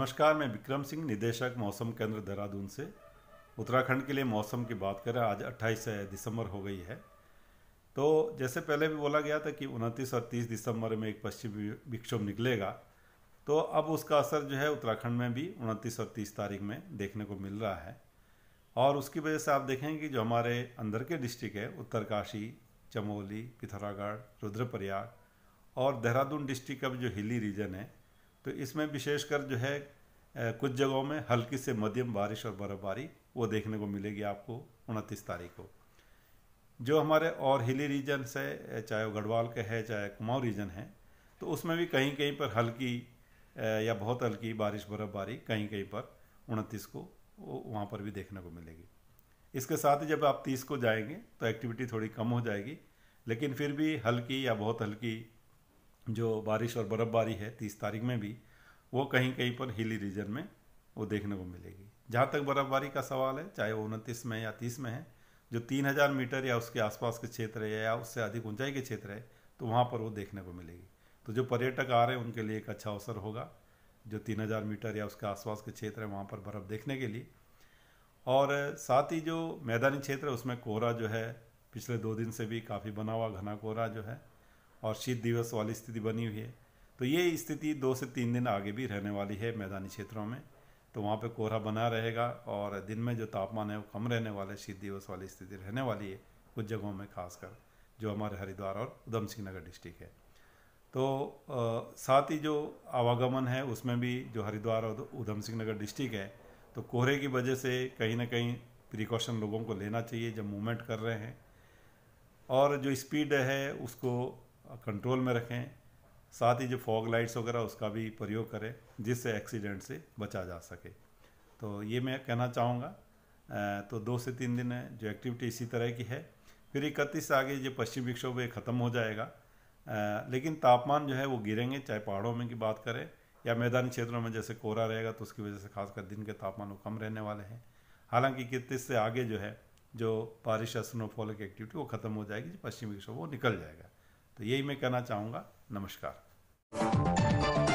नमस्कार मैं विक्रम सिंह निदेशक मौसम केंद्र देहरादून से उत्तराखंड के लिए मौसम की बात करें आज 28 दिसंबर हो गई है तो जैसे पहले भी बोला गया था कि 29 और 30 दिसंबर में एक पश्चिमी विक्षोभ निकलेगा तो अब उसका असर जो है उत्तराखंड में भी 29 और 30 तारीख में देखने को मिल रहा है और उसकी वजह से आप देखेंगे कि जो हमारे अंदर के डिस्ट्रिक्ट है उत्तरकाशी चमोली पिथौरागढ़ रुद्रप्रयाग और देहरादून डिस्ट्रिक्ट का जो हिली रीजन है तो इसमें विशेषकर जो है कुछ जगहों में हल्की से मध्यम बारिश और बर्फबारी वो देखने को मिलेगी आपको उनतीस तारीख को जो हमारे और हिली रीजन है चाहे वो गढ़वाल के है चाहे कुमाऊँ रीजन है तो उसमें भी कहीं कहीं पर हल्की या बहुत हल्की बारिश बर्फबारी कहीं कहीं पर उनतीस को वहाँ पर भी देखने को मिलेगी इसके साथ ही जब आप तीस को जाएंगे तो एक्टिविटी थोड़ी कम हो जाएगी लेकिन फिर भी हल्की या बहुत हल्की जो बारिश और बर्फ़बारी है तीस तारीख में भी वो कहीं कहीं पर हिली रीजन में वो देखने को मिलेगी जहाँ तक बर्फबारी का सवाल है चाहे वो उनतीस में या तीस में है जो तीन हज़ार मीटर या उसके आसपास के क्षेत्र है या उससे अधिक ऊंचाई के क्षेत्र है तो वहाँ पर वो देखने को मिलेगी तो जो पर्यटक आ रहे हैं उनके लिए एक अच्छा अवसर होगा जो तीन हज़ार मीटर या उसके आसपास के क्षेत्र है वहाँ पर बर्फ़ देखने के लिए और साथ ही जो मैदानी क्षेत्र है उसमें कोहरा जो है पिछले दो दिन से भी काफ़ी बना हुआ घना कोहरा जो है और शीत दिवस वाली स्थिति बनी हुई है तो ये स्थिति दो से तीन दिन आगे भी रहने वाली है मैदानी क्षेत्रों में तो वहाँ पे कोहरा बना रहेगा और दिन में जो तापमान है वो कम रहने वाला है शीत दिवस वाली स्थिति रहने वाली है कुछ जगहों में खासकर जो हमारे हरिद्वार और उधम सिंह नगर डिस्ट्रिक्ट है तो आ, साथ ही जो आवागमन है उसमें भी जो हरिद्वार और उधम सिंह नगर डिस्ट्रिक्ट है तो कोहरे की वजह से कहीं ना कहीं प्रिकॉशन लोगों को लेना चाहिए जब मूवमेंट कर रहे हैं और जो स्पीड है उसको कंट्रोल में रखें साथ ही जो फॉग लाइट्स वगैरह उसका भी प्रयोग करें जिससे एक्सीडेंट से बचा जा सके तो ये मैं कहना चाहूँगा तो दो से तीन दिन जो एक्टिविटी इसी तरह की है फिर इकतीस से आगे जो पश्चिम विक्षोभ ये ख़त्म हो जाएगा लेकिन तापमान जो है वो गिरेंगे चाहे पहाड़ों में की बात करें या मैदानी क्षेत्रों में जैसे कोहरा रहेगा तो उसकी वजह से खासकर दिन के तापमान वो कम रहने वाले हैं हालांकि इकतीस से आगे जो है जो बारिश या स्नोफॉल की एक्टिविटी वो ख़त्म हो जाएगी पश्चिमी विक्षोभ वो निकल जाएगा तो यही मैं कहना चाहूँगा नमस्कार